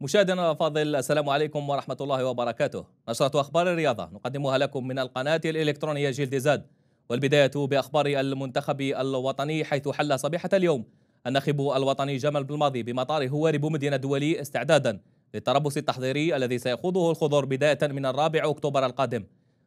مشاهدينا الافاضل السلام عليكم ورحمه الله وبركاته نشره اخبار الرياضه نقدمها لكم من القناه الالكترونيه جلد زاد والبدايه باخبار المنتخب الوطني حيث حل صبيحه اليوم الناخب الوطني جمال بالماضي بمطار هواري بومدينة الدولي استعدادا للتربص التحضيري الذي سيخوضه الخضر بدايه من الرابع اكتوبر القادم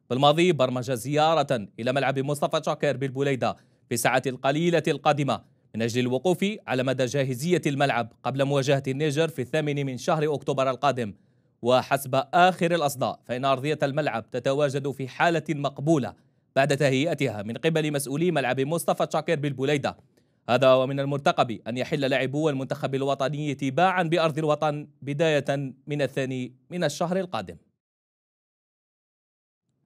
بالماضي برمج زياره الى ملعب مصطفى شاكر بالبوليده في الساعات القليله القادمه من أجل الوقوف على مدى جاهزية الملعب قبل مواجهة النيجر في الثامن من شهر أكتوبر القادم وحسب آخر الأصداء فإن أرضية الملعب تتواجد في حالة مقبولة بعد تهيئتها من قبل مسؤولي ملعب مصطفى تشاكر بالبوليدة هذا ومن المرتقب أن يحل لاعبو المنتخب الوطني تباعا بأرض الوطن بداية من الثاني من الشهر القادم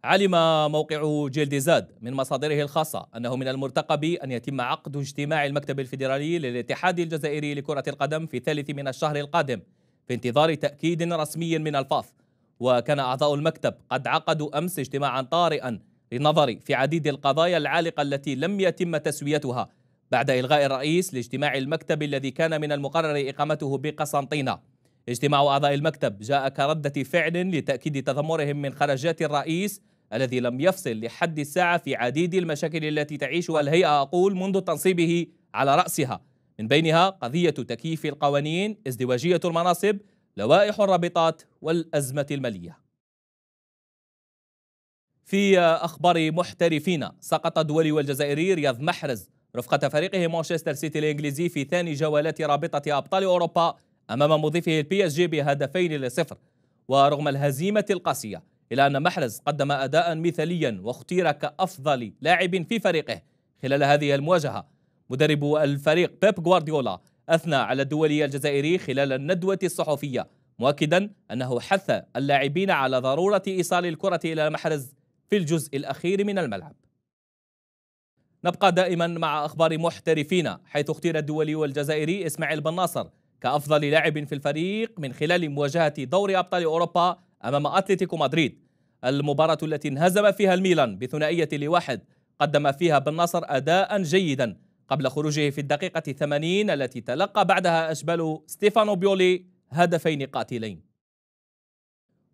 علم موقع زاد من مصادره الخاصة أنه من المرتقب أن يتم عقد اجتماع المكتب الفيدرالي للاتحاد الجزائري لكرة القدم في الثالث من الشهر القادم في انتظار تأكيد رسمي من الفاف وكان أعضاء المكتب قد عقدوا أمس اجتماعا طارئا للنظر في عديد القضايا العالقة التي لم يتم تسويتها بعد إلغاء الرئيس لاجتماع المكتب الذي كان من المقرر إقامته بقسنطينة اجتماع أعضاء المكتب جاء كردة فعل لتأكيد تذمرهم من خرجات الرئيس الذي لم يفصل لحد الساعة في عديد المشاكل التي تعيشها الهيئة أقول منذ تنصيبه على رأسها من بينها قضية تكييف القوانين ازدواجية المناصب لوائح الرابطات والأزمة المالية في أخبار محترفين سقط الدولي والجزائري رياض محرز رفقة فريقه مانشستر سيتي الإنجليزي في ثاني جولات رابطة أبطال أوروبا أمام مضيفه البي اس جي بهدفين لصفر ورغم الهزيمة القاسية إلى أن محرز قدم أداء مثاليا واختير كأفضل لاعب في فريقه خلال هذه المواجهة مدرب الفريق بيب غوارديولا أثنى على الدولي الجزائري خلال الندوة الصحفية مؤكدا أنه حث اللاعبين على ضرورة إيصال الكرة إلى محرز في الجزء الأخير من الملعب نبقى دائما مع أخبار محترفين حيث اختير الدولي والجزائري إسماعيل بن ناصر كأفضل لاعب في الفريق من خلال مواجهة دوري أبطال أوروبا أمام أتلتيكو مدريد المباراة التي انهزم فيها الميلان بثنائية لواحد قدم فيها بن نصر أداء جيدا قبل خروجه في الدقيقة 80 التي تلقى بعدها أشبال ستيفانو بيولي هدفين قاتلين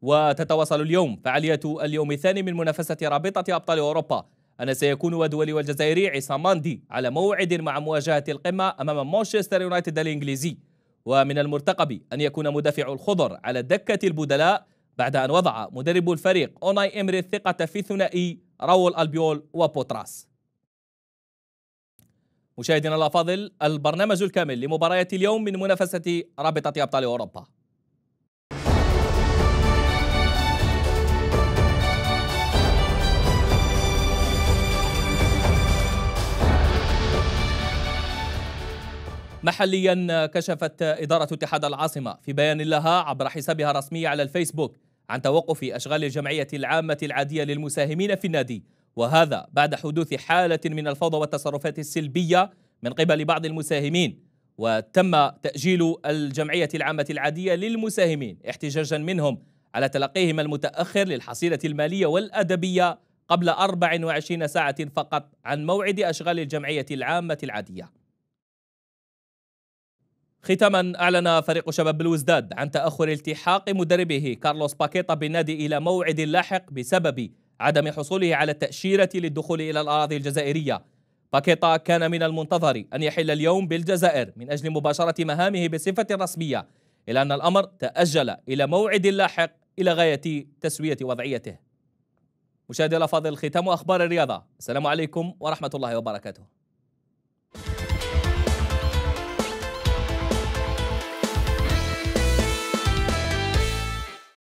وتتواصل اليوم فعالية اليوم الثاني من منافسة رابطة أبطال أوروبا أن سيكون ودولي والجزائري عصام ماندي على موعد مع مواجهة القمة أمام مانشستر يونايتد الإنجليزي ومن المرتقب أن يكون مدافع الخضر على دكة البدلاء بعد أن وضع مدرب الفريق أوناي إمري الثقة في ثنائي راول ألبيول وبوتراس مشاهدينا الأفاضل البرنامج الكامل لمباراة اليوم من منافسة رابطة أبطال أوروبا محليا كشفت إدارة اتحاد العاصمة في بيان لها عبر حسابها الرسمي على الفيسبوك عن توقف أشغال الجمعية العامة العادية للمساهمين في النادي وهذا بعد حدوث حالة من الفوضى والتصرفات السلبية من قبل بعض المساهمين وتم تأجيل الجمعية العامة العادية للمساهمين احتجاجا منهم على تلقيهم المتأخر للحصيلة المالية والأدبية قبل 24 ساعة فقط عن موعد أشغال الجمعية العامة العادية ختاما أعلن فريق شباب بلوزداد عن تأخر التحاق مدربه كارلوس باكيتا بالنادي إلى موعد لاحق بسبب عدم حصوله على التأشيرة للدخول إلى الأراضي الجزائرية باكيتا كان من المنتظر أن يحل اليوم بالجزائر من أجل مباشرة مهامه بصفة رسمية إلا أن الأمر تأجل إلى موعد لاحق إلى غاية تسوية وضعيته مشاهدي الأفاضل ختام أخبار الرياضة السلام عليكم ورحمة الله وبركاته